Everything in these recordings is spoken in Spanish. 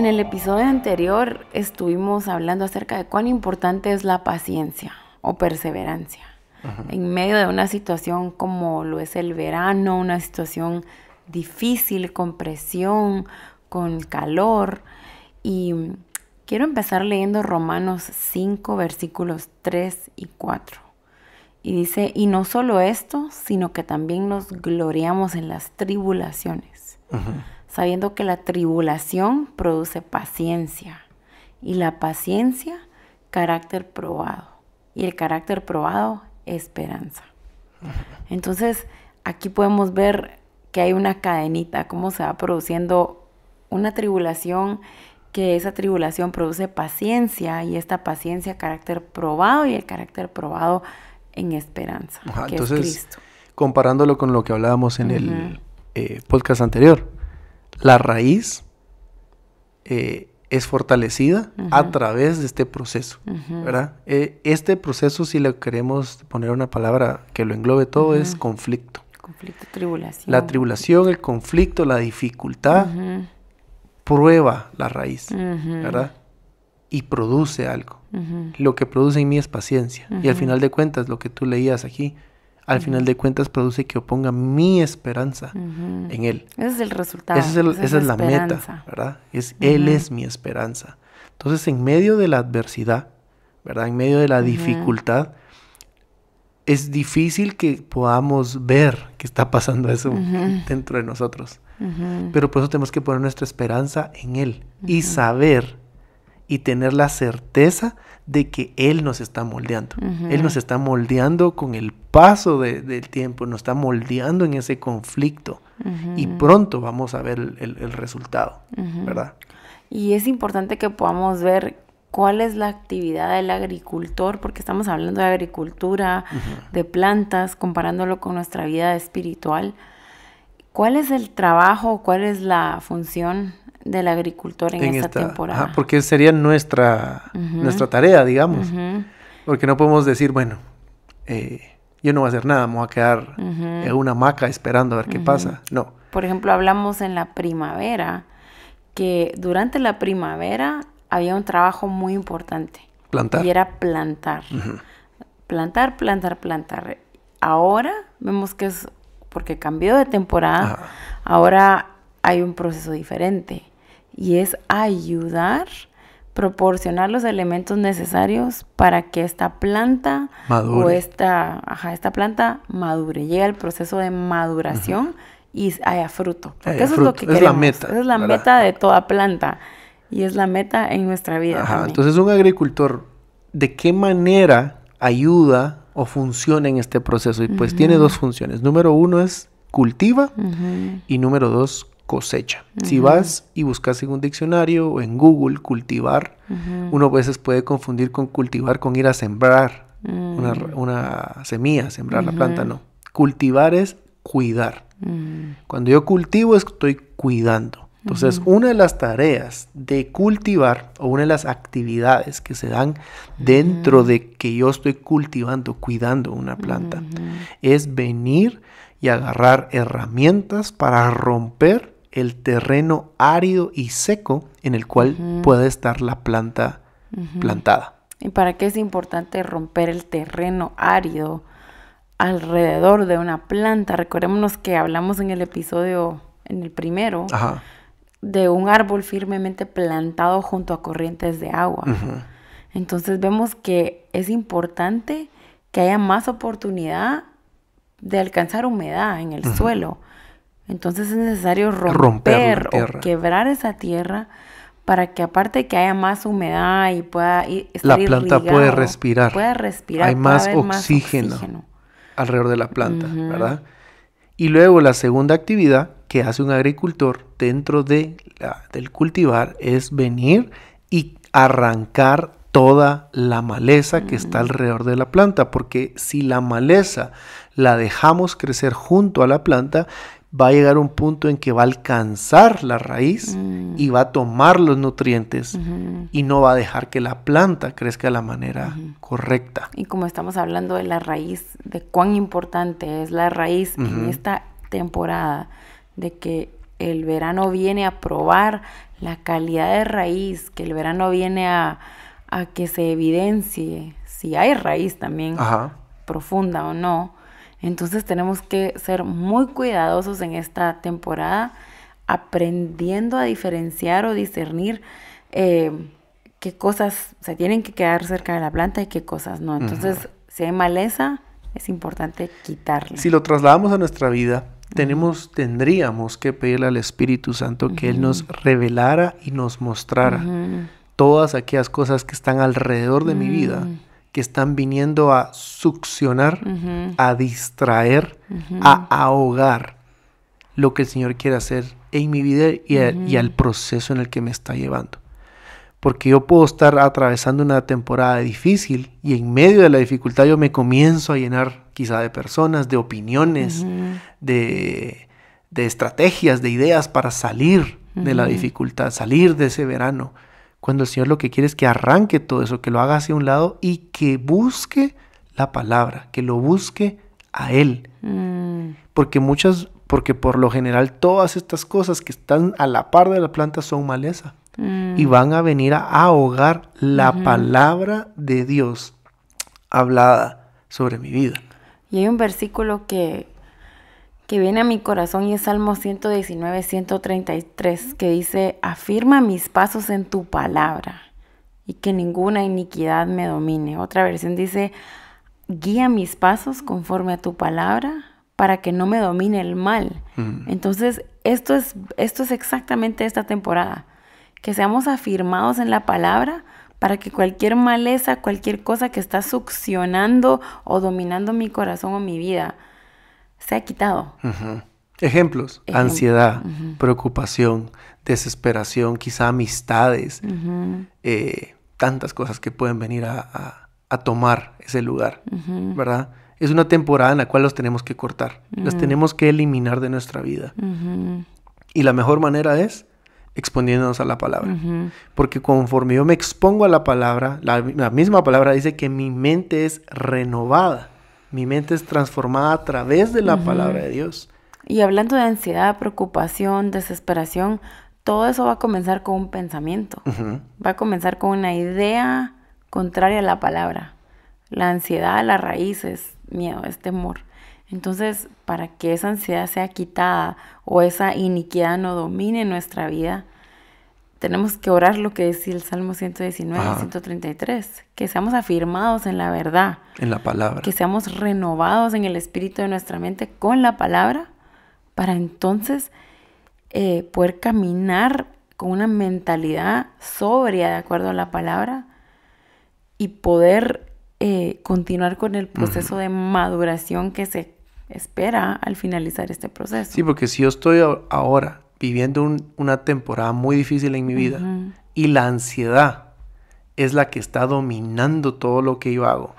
En el episodio anterior estuvimos hablando acerca de cuán importante es la paciencia o perseverancia. En medio de una situación como lo es el verano, una situación difícil, con presión, con calor. Y quiero empezar leyendo Romanos 5, versículos 3 y 4. Y dice, y no solo esto, sino que también nos gloriamos en las tribulaciones. Ajá sabiendo que la tribulación produce paciencia y la paciencia carácter probado y el carácter probado esperanza. Entonces, aquí podemos ver que hay una cadenita, cómo se va produciendo una tribulación, que esa tribulación produce paciencia y esta paciencia carácter probado y el carácter probado en esperanza. entonces, comparándolo con lo que hablábamos en el eh, podcast anterior, la raíz eh, es fortalecida a través de este proceso, ¿verdad? Eh, este proceso, si le queremos poner una palabra que lo englobe todo, es conflicto. Conflicto, tribulación. La tribulación, el conflicto, la dificultad, prueba la raíz, ¿verdad? Y produce algo. Lo que produce en mí es paciencia. Y al final de cuentas, lo que tú leías aquí, al final de cuentas produce que yo ponga mi esperanza en Él. Ese es el resultado. esa, es, la, meta, ¿verdad? Es, Él es mi esperanza. Entonces, en medio de la adversidad, ¿verdad? En medio de la dificultad, es difícil que podamos ver que está pasando eso dentro de nosotros. Pero por eso tenemos que poner nuestra esperanza en Él y saber y tener la certeza de que Él nos está moldeando. Él nos está moldeando con el paso del tiempo, nos está moldeando en ese conflicto y pronto vamos a ver el, resultado, ¿verdad? Y es importante que podamos ver cuál es la actividad del agricultor, porque estamos hablando de agricultura, de plantas, comparándolo con nuestra vida espiritual. ¿Cuál es el trabajo, cuál es la función del agricultor en, esta, temporada. porque sería nuestra, nuestra tarea, digamos. Porque no podemos decir, bueno, eh, yo no voy a hacer nada, me voy a quedar en una hamaca esperando a ver qué pasa. No. Por ejemplo, hablamos en la primavera, que durante la primavera había un trabajo muy importante. Plantar. Y era plantar. Plantar, plantar, plantar. Ahora vemos que es porque cambió de temporada, ahora hay un proceso diferente y es ayudar, proporcionar los elementos necesarios para que esta planta madure. o esta, ajá, esta planta madure, llegue al proceso de maduración y haya fruto. eso es lo que queremos. Es la meta. Esa es la meta de toda planta y es la meta en nuestra vida. Entonces, un agricultor, ¿de qué manera ayuda o funciona en este proceso? Y pues tiene dos funciones. Número uno es cultiva y número dos cosecha. Si vas y buscas en un diccionario o en Google cultivar, uno a veces puede confundir con cultivar con ir a sembrar una, mm. una, semilla, sembrar la planta, no. Cultivar es cuidar. Mm. Cuando yo cultivo estoy cuidando. Entonces, una de las tareas de cultivar o una de las actividades que se dan dentro de que yo estoy cultivando, cuidando una planta, es venir y agarrar herramientas para romper el terreno árido y seco en el cual puede estar la planta plantada. ¿Y para qué es importante romper el terreno árido alrededor de una planta? Recordémonos que hablamos en el episodio, en el primero, de un árbol firmemente plantado junto a corrientes de agua. Entonces vemos que es importante que haya más oportunidad de alcanzar humedad en el suelo entonces es necesario romper, o quebrar esa tierra para que aparte que haya más humedad y pueda estar la planta puede respirar. respirar. Hay más oxígeno, alrededor de la planta, ¿verdad? Y luego la segunda actividad que hace un agricultor dentro de del cultivar es venir y arrancar toda la maleza que está alrededor de la planta, porque si la maleza la dejamos crecer junto a la planta, va a llegar un punto en que va a alcanzar la raíz y mm. va a tomar los nutrientes y no va a dejar que la planta crezca de la manera correcta. Y como estamos hablando de la raíz, de cuán importante es la raíz en esta temporada, de que el verano viene a probar la calidad de raíz, que el verano viene a, que se evidencie si hay raíz también profunda o no entonces tenemos que ser muy cuidadosos en esta temporada, aprendiendo a diferenciar o discernir eh, qué cosas se tienen que quedar cerca de la planta y qué cosas no. Entonces, si hay maleza, es importante quitarla. Si lo trasladamos a nuestra vida, tendríamos que pedirle al Espíritu Santo que Él nos revelara y nos mostrara todas aquellas cosas que están alrededor de mi mm. vida que están viniendo a succionar, a distraer, a ahogar lo que el Señor quiere hacer en mi vida y, al proceso en el que me está llevando. Porque yo puedo estar atravesando una temporada difícil y en medio de la dificultad yo me comienzo a llenar quizá de personas, de opiniones, de, de, estrategias, de ideas para salir de la dificultad, salir de ese verano cuando el Señor lo que quiere es que arranque todo eso, que lo haga hacia un lado y que busque la palabra, que lo busque a Él. Mm. Porque muchas, porque por lo general todas estas cosas que están a la par de la planta son maleza mm. y van a venir a ahogar la palabra de Dios hablada sobre mi vida. Y hay un versículo que, que viene a mi corazón y es Salmo 119, 133, que dice, afirma mis pasos en tu palabra y que ninguna iniquidad me domine. Otra versión dice, guía mis pasos conforme a tu palabra para que no me domine el mal. Mm. Entonces, esto es, esto es exactamente esta temporada, que seamos afirmados en la palabra para que cualquier maleza, cualquier cosa que está succionando o dominando mi corazón o mi vida, se ha quitado. Ejemplos, ansiedad, preocupación, desesperación, quizá amistades, eh, tantas cosas que pueden venir a, tomar ese lugar, ¿verdad? Es una temporada en la cual los tenemos que cortar, los tenemos que eliminar de nuestra vida. Y la mejor manera es exponiéndonos a la palabra. Porque conforme yo me expongo a la palabra, la, misma palabra dice que mi mente es renovada. Mi mente es transformada a través de la palabra de Dios. Y hablando de ansiedad, preocupación, desesperación, todo eso va a comenzar con un pensamiento. Va a comenzar con una idea contraria a la palabra. La ansiedad, la raíz es miedo, es temor. Entonces, para que esa ansiedad sea quitada o esa iniquidad no domine nuestra vida, tenemos que orar lo que dice el Salmo 119 133, que seamos afirmados en la verdad. En la palabra. Que seamos renovados en el espíritu de nuestra mente con la palabra para entonces eh, poder caminar con una mentalidad sobria de acuerdo a la palabra y poder eh, continuar con el proceso de maduración que se espera al finalizar este proceso. Sí, porque si yo estoy ahora viviendo una temporada muy difícil en mi vida y la ansiedad es la que está dominando todo lo que yo hago.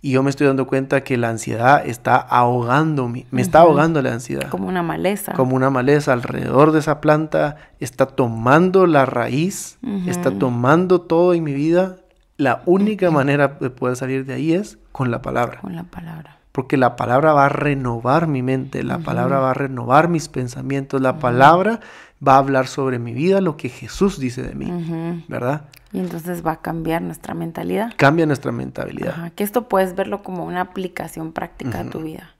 Y yo me estoy dando cuenta que la ansiedad está ahogándome, me está ahogando la ansiedad. Como una maleza. Como una maleza alrededor de esa planta, está tomando la raíz, está tomando todo en mi vida. La única manera de poder salir de ahí es con la palabra. Con la palabra porque la palabra va a renovar mi mente, la palabra va a renovar mis pensamientos, la palabra va a hablar sobre mi vida, lo que Jesús dice de mí, ¿verdad? Y entonces va a cambiar nuestra mentalidad. Cambia nuestra mentalidad. que esto puedes verlo como una aplicación práctica a tu vida.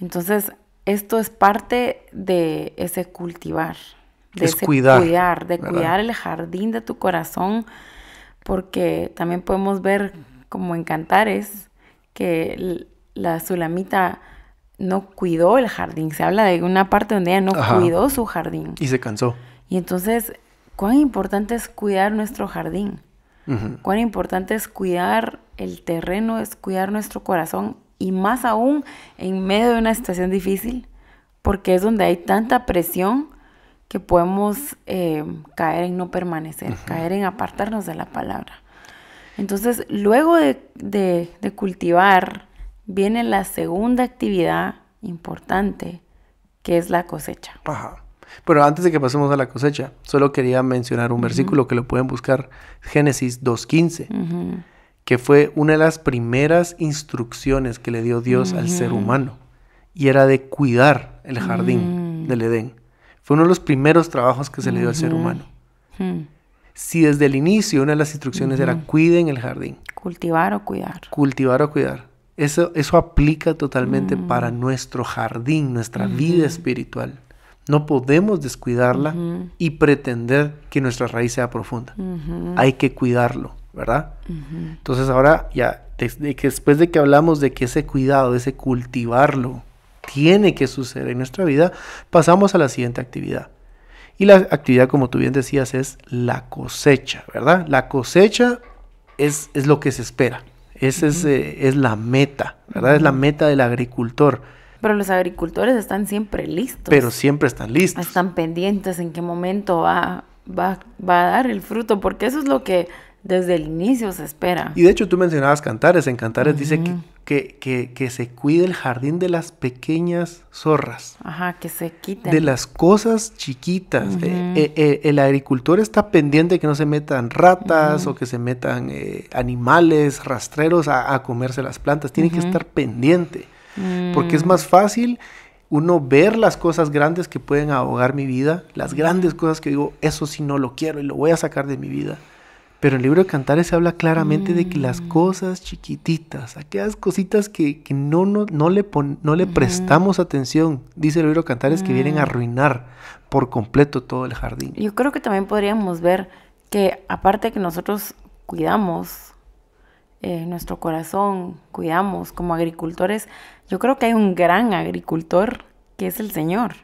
Entonces, esto es parte de ese cultivar, de ese cuidar, de cuidar el jardín de tu corazón, porque también podemos ver como en Cantares que la Sulamita no cuidó el jardín. Se habla de una parte donde ella no cuidó su jardín. Y se cansó. Y entonces, cuán importante es cuidar nuestro jardín. Cuán importante es cuidar el terreno, es cuidar nuestro corazón. Y más aún en medio de una situación difícil, porque es donde hay tanta presión que podemos eh, caer en no permanecer, caer en apartarnos de la palabra. Entonces, luego de, de cultivar viene la segunda actividad importante, que es la cosecha. Ajá. Pero antes de que pasemos a la cosecha, solo quería mencionar un versículo que lo pueden buscar, Génesis 2.15, que fue una de las primeras instrucciones que le dio Dios al ser humano, y era de cuidar el jardín mm. del Edén. Fue uno de los primeros trabajos que se le dio al ser humano. Mm. Si desde el inicio una de las instrucciones era cuiden el jardín. Cultivar o cuidar. Cultivar o cuidar. Eso, aplica totalmente mm. para nuestro jardín, nuestra vida espiritual. No podemos descuidarla y pretender que nuestra raíz sea profunda. Hay que cuidarlo, ¿verdad? Entonces ahora ya, después de que hablamos de que ese cuidado, ese cultivarlo, tiene que suceder en nuestra vida, pasamos a la siguiente actividad. Y la actividad, como tú bien decías, es la cosecha, ¿verdad? La cosecha es, es lo que se espera. Esa eh, es, la meta, ¿verdad? Es la meta del agricultor. Pero los agricultores están siempre listos. Pero siempre están listos. Están pendientes en qué momento va, a dar el fruto, porque eso es lo que desde el inicio se espera. Y de hecho tú mencionabas Cantares, en Cantares dice que que, que, se cuide el jardín de las pequeñas zorras. Ajá, que se quiten. De las cosas chiquitas. Eh, eh, eh, el agricultor está pendiente que no se metan ratas o que se metan animales rastreros a, comerse las plantas. Tiene que estar pendiente. Porque es mm. más fácil uno ver las cosas grandes que pueden ahogar mi vida, las grandes cosas que digo, eso sí no lo quiero y lo voy a sacar de mi vida pero en el libro de Cantares se habla claramente de que las mm. cosas chiquititas, aquellas cositas que, no, le no le prestamos atención, dice el libro de Cantares, que vienen a mm. arruinar por completo todo el jardín. Yo creo que también podríamos ver que aparte que nosotros cuidamos eh, nuestro corazón, cuidamos como agricultores, yo creo que hay un gran agricultor que es el Señor,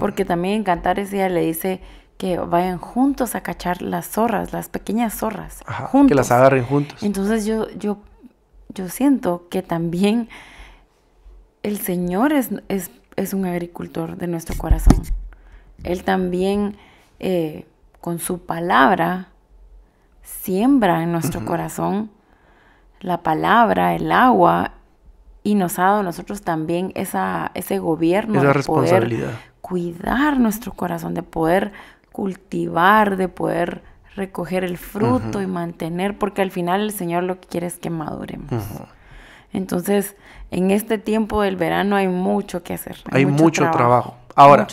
porque también en Cantares ella le dice que vayan juntos a cachar las zorras, las pequeñas zorras. Ajá, juntos. Que las agarren juntos. Entonces yo, yo, yo siento que también el Señor es, es, un agricultor de nuestro corazón. Él también eh, con su palabra siembra en nuestro corazón la palabra, el agua, y nos ha dado a nosotros también esa, ese gobierno. de Poder cuidar nuestro corazón, de poder cultivar, de poder recoger el fruto y mantener, porque al final el Señor lo que quiere es que maduremos. Entonces, en este tiempo del verano hay mucho que hacer. Hay, mucho, trabajo. Ahora,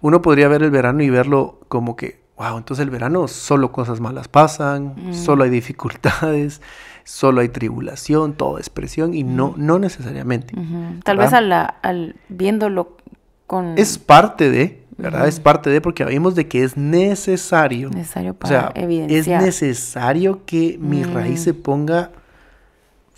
uno podría ver el verano y verlo como que, wow, entonces el verano solo cosas malas pasan, solo hay dificultades, solo hay tribulación, todo es presión y no, no necesariamente. Tal vez a al viéndolo con... Es parte de, ¿verdad? Es parte de, porque vimos de que es necesario. Es necesario que mi mm. raíz se ponga,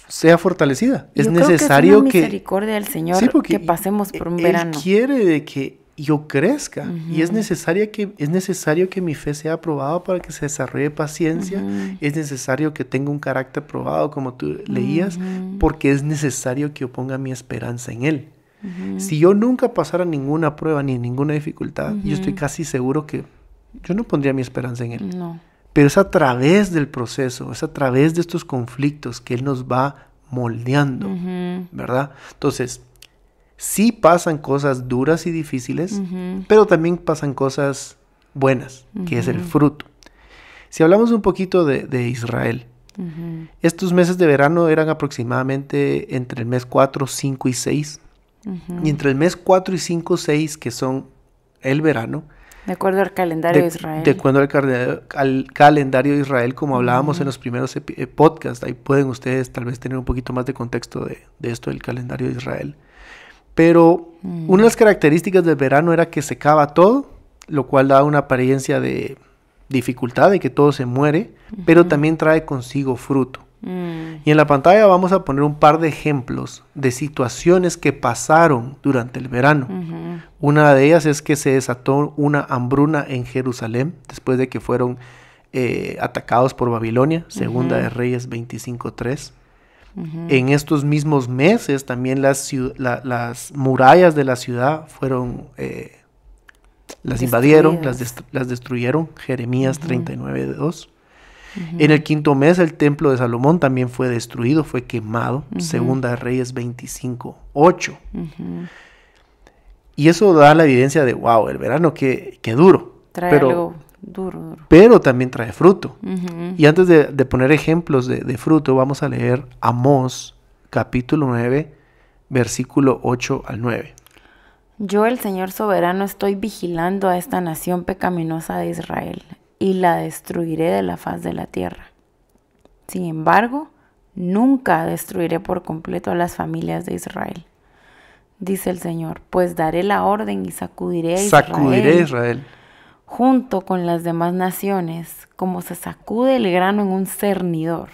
sea fortalecida. es necesario que... Es una misericordia del Señor que pasemos por un él quiere de que yo crezca y es, necesaria que, es necesario que mi fe sea aprobada para que se desarrolle paciencia, es necesario que tenga un carácter probado como tú leías, porque es necesario que yo ponga mi esperanza en Él. Si yo nunca pasara ninguna prueba ni ninguna dificultad, yo estoy casi seguro que yo no pondría mi esperanza en Él. Pero es a través del proceso, es a través de estos conflictos que Él nos va moldeando, ¿verdad? Entonces, sí pasan cosas duras y difíciles, pero también pasan cosas buenas, que es el fruto. Si hablamos un poquito de, de Israel, estos meses de verano eran aproximadamente entre el mes 4, 5 y 6. Y entre el mes 4 y 5, 6, que son el verano. De acuerdo al calendario de, Israel. De acuerdo al, calendario de Israel, como hablábamos en los primeros eh, podcasts, ahí pueden ustedes tal vez tener un poquito más de contexto de, esto del calendario de Israel. Pero mm. una de las características del verano era que secaba todo, lo cual da una apariencia de dificultad, de que todo se muere, pero también trae consigo fruto. Mm. Y en la pantalla vamos a poner un par de ejemplos de situaciones que pasaron durante el verano. Una de ellas es que se desató una hambruna en Jerusalén después de que fueron eh, atacados por Babilonia, Segunda de Reyes 25.3. En estos mismos meses también las, murallas de la ciudad fueron, eh, las invadieron, las, las, destruyeron, Jeremías 39.2. En el quinto mes el templo de Salomón también fue destruido, fue quemado. Segunda Reyes 25, 8. Y eso da la evidencia de, wow, el verano qué duro. pero, duro, Pero también trae fruto. Y antes de, poner ejemplos de, de fruto, vamos a leer Amós capítulo 9, versículo 8 al 9. Yo, el Señor soberano, estoy vigilando a esta nación pecaminosa de Israel y la destruiré de la faz de la tierra. Sin embargo, nunca destruiré por completo a las familias de Israel. Dice el Señor, pues daré la orden y sacudiré a Israel. a Israel. Junto con las demás naciones, como se sacude el grano en un cernidor.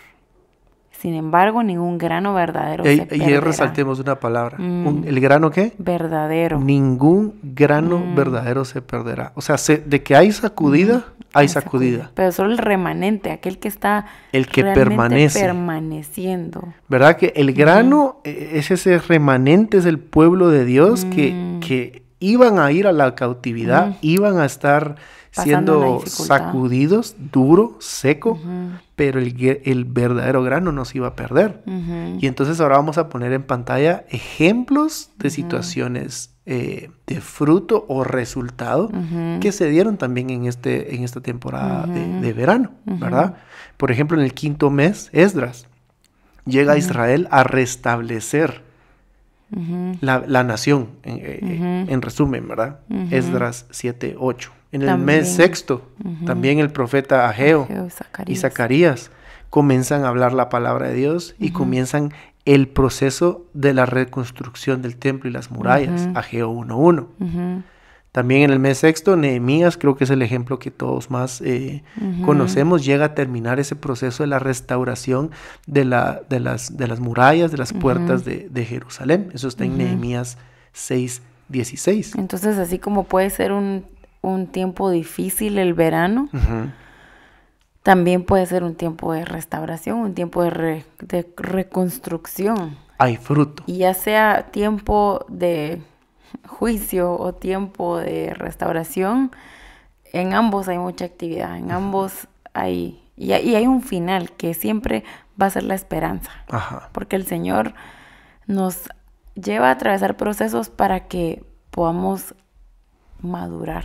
Sin embargo, ningún grano verdadero. se perderá. y ahí resaltemos una palabra. Mm. ¿El grano qué? Verdadero. Ningún grano mm. verdadero se perderá. O sea, se, de que hay sacudida, mm. hay sacudida. Pero solo el remanente, aquel que está. El que permanece. Permaneciendo. ¿Verdad que el grano e, e, es ese remanente, es el pueblo de Dios que, que iban a ir a la cautividad, iban a estar siendo sacudidos, duro, seco, pero el, el, verdadero grano no se iba a perder. Y entonces ahora vamos a poner en pantalla ejemplos de situaciones eh, de fruto o resultado que se dieron también en, este, en esta temporada de, verano, ¿verdad? Por ejemplo, en el quinto mes, Esdras llega a Israel a restablecer. La, nación, en, eh, eh, en, resumen, ¿verdad? Esdras 7, 8 en el mes sexto, también el profeta Ageo, y Zacarías comienzan a hablar la palabra de Dios y comienzan el proceso de la reconstrucción del templo y las murallas, Ageo Ageo 1.1. También en el mes sexto, Nehemías, creo que es el ejemplo que todos más eh, conocemos, llega a terminar ese proceso de la restauración de, la, de, las, de las, murallas, de las puertas de, de, Jerusalén. Eso está en Nehemías 6.16. Entonces, así como puede ser un un tiempo difícil el verano. También puede ser un tiempo de restauración, un tiempo de, reconstrucción. Hay fruto. Y ya sea tiempo de juicio o tiempo de restauración, en ambos hay mucha actividad, en ambos hay... Y, hay un final que siempre va a ser la esperanza. Porque el Señor nos lleva a atravesar procesos para que podamos madurar.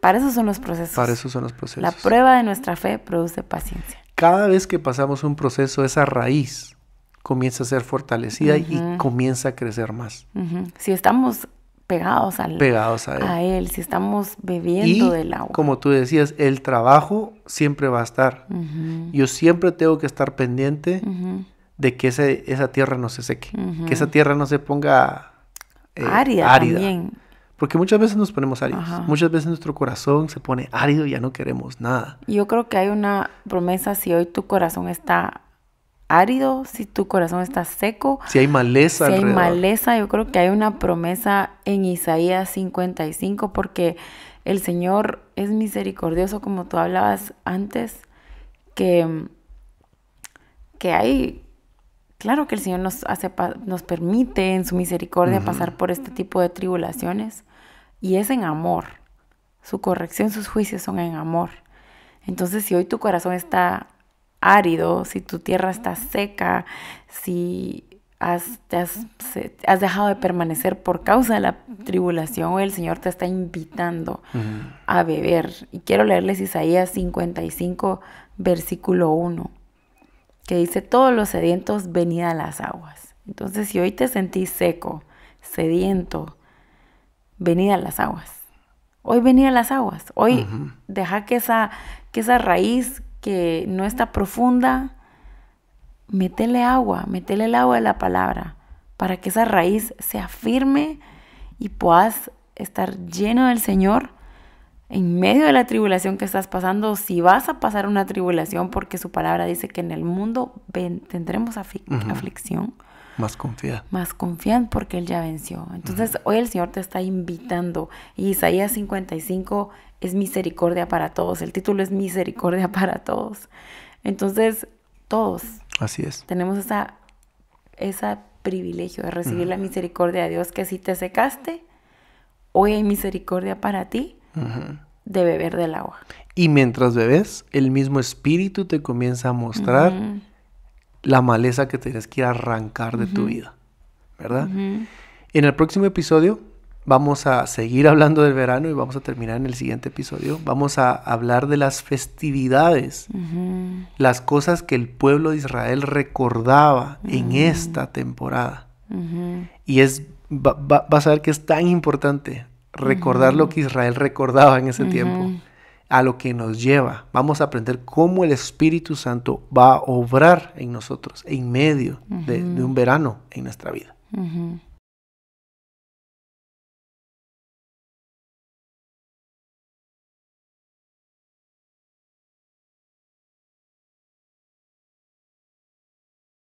Para eso son los procesos. Para eso son los procesos. La prueba de nuestra fe produce paciencia. Cada vez que pasamos un proceso, esa raíz comienza a ser fortalecida y comienza a crecer más. Si estamos pegados, al, pegados a, él. si estamos bebiendo del agua. Como tú decías, el trabajo siempre va a estar. Yo siempre tengo que estar pendiente de que esa tierra no se seque, que esa tierra no se ponga eh, árida. árida. También porque muchas veces nos ponemos áridos, muchas veces nuestro corazón se pone árido y ya no queremos nada. Yo creo que hay una promesa, si hoy tu corazón está árido, si tu corazón está seco, si hay maleza. Si hay maleza, yo creo que hay una promesa en Isaías 55 porque el Señor es misericordioso, como tú hablabas antes, que, que hay Claro que el Señor nos, hace, nos permite en su misericordia pasar por este tipo de tribulaciones, y es en amor. Su corrección, sus juicios son en amor. Entonces, si hoy tu corazón está árido, si tu tierra está seca, si has, dejado de permanecer por causa de la tribulación, el Señor te está invitando a beber. Y quiero leerles Isaías 55, versículo 1, que dice, todos los sedientos venid a las aguas. Entonces, si hoy te sentís seco, sediento, venid a las aguas. Hoy venid a las aguas. Hoy deja que esa, que esa raíz que no está profunda, métele agua, métele el agua de la palabra, para que esa raíz sea firme y puedas estar lleno del Señor en medio de la tribulación que estás pasando, si vas a pasar una tribulación, porque su palabra dice que en el mundo tendremos aflicción, más confianza. Más confían porque Él ya venció. Entonces, hoy el Señor te está invitando. Y Isaías 55 es misericordia para todos. El título es misericordia para todos. Entonces, todos. Así es. Tenemos esa, privilegio de recibir la misericordia de Dios, que si te secaste, hoy hay misericordia para ti de beber del agua. Y mientras bebes, el mismo Espíritu te comienza a mostrar la maleza que tienes que ir arrancar de tu vida, ¿verdad? En el próximo episodio vamos a seguir hablando del verano y vamos a terminar en el siguiente episodio. Vamos a hablar de las festividades, las cosas que el pueblo de Israel recordaba en esta temporada. Y es, vas a ver que es tan importante recordar lo que Israel recordaba en ese tiempo a lo que nos lleva. Vamos a aprender cómo el Espíritu Santo va a obrar en nosotros en medio de, un verano en nuestra vida.